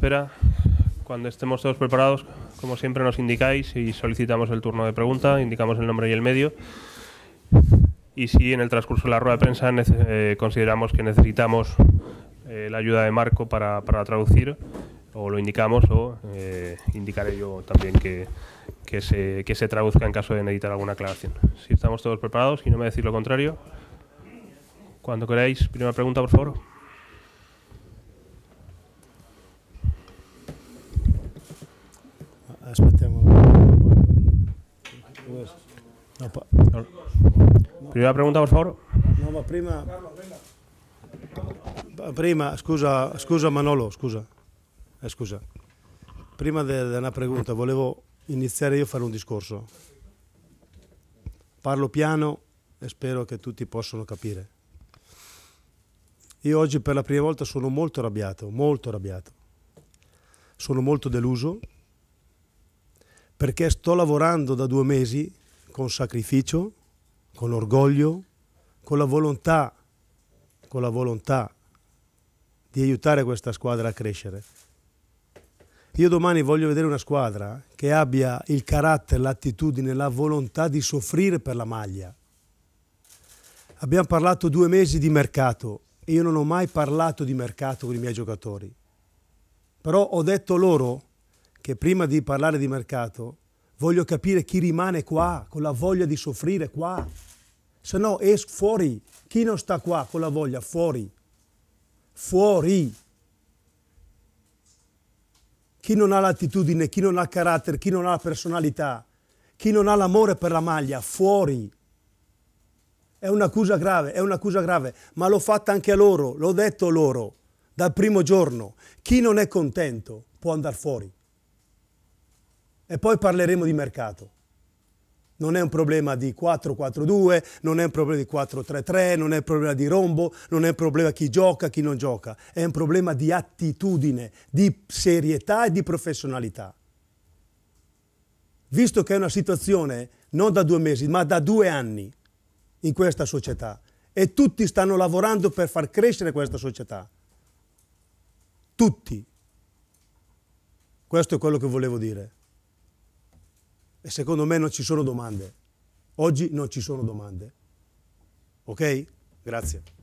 espera. Cuando estemos todos preparados, como siempre nos indicáis y solicitamos el turno de pregunta, indicamos el nombre y el medio. Y si en el transcurso de la rueda de prensa eh, consideramos que necesitamos eh, la ayuda de Marco para, traducir, o lo indicamos o eh, indicaré yo también que, se, que se traduzca en caso de necesitar alguna aclaración. Si estamos todos preparados y no me decís lo contrario, cuando queráis, primera pregunta, por favor. aspettiamo. No, no. Prima pregunta, per favore. No, ma prima... Prima, scusa, scusa Manolo, scusa. Eh, scusa. Prima della pregunta volevo iniziare io a fare un discorso. Parlo piano e spero che tutti possano capire. Io oggi per la prima volta sono molto arrabbiato, molto arrabbiato. Sono molto deluso perché sto lavorando da due mesi con sacrificio, con orgoglio, con la volontà, con la volontà di aiutare questa squadra a crescere. Io domani voglio vedere una squadra che abbia il carattere, l'attitudine, la volontà di soffrire per la maglia. Abbiamo parlato due mesi di mercato e io non ho mai parlato di mercato con i miei giocatori. Però ho detto loro che prima di parlare di mercato voglio capire chi rimane qua con la voglia di soffrire qua. Se no esco fuori. Chi non sta qua con la voglia? Fuori. Fuori. Chi non ha l'attitudine, chi non ha carattere, chi non ha la personalità, chi non ha l'amore per la maglia, fuori. È un'accusa grave, è un'accusa grave, ma l'ho fatta anche a loro, l'ho detto loro dal primo giorno. Chi non è contento può andare fuori. E poi parleremo di mercato. Non è un problema di 4-4-2, non è un problema di 4-3-3, non è un problema di rombo, non è un problema chi gioca, chi non gioca. È un problema di attitudine, di serietà e di professionalità. Visto che è una situazione non da due mesi, ma da due anni in questa società e tutti stanno lavorando per far crescere questa società. Tutti. Questo è quello che volevo dire. E secondo me non ci sono domande. Oggi non ci sono domande. Ok? Grazie.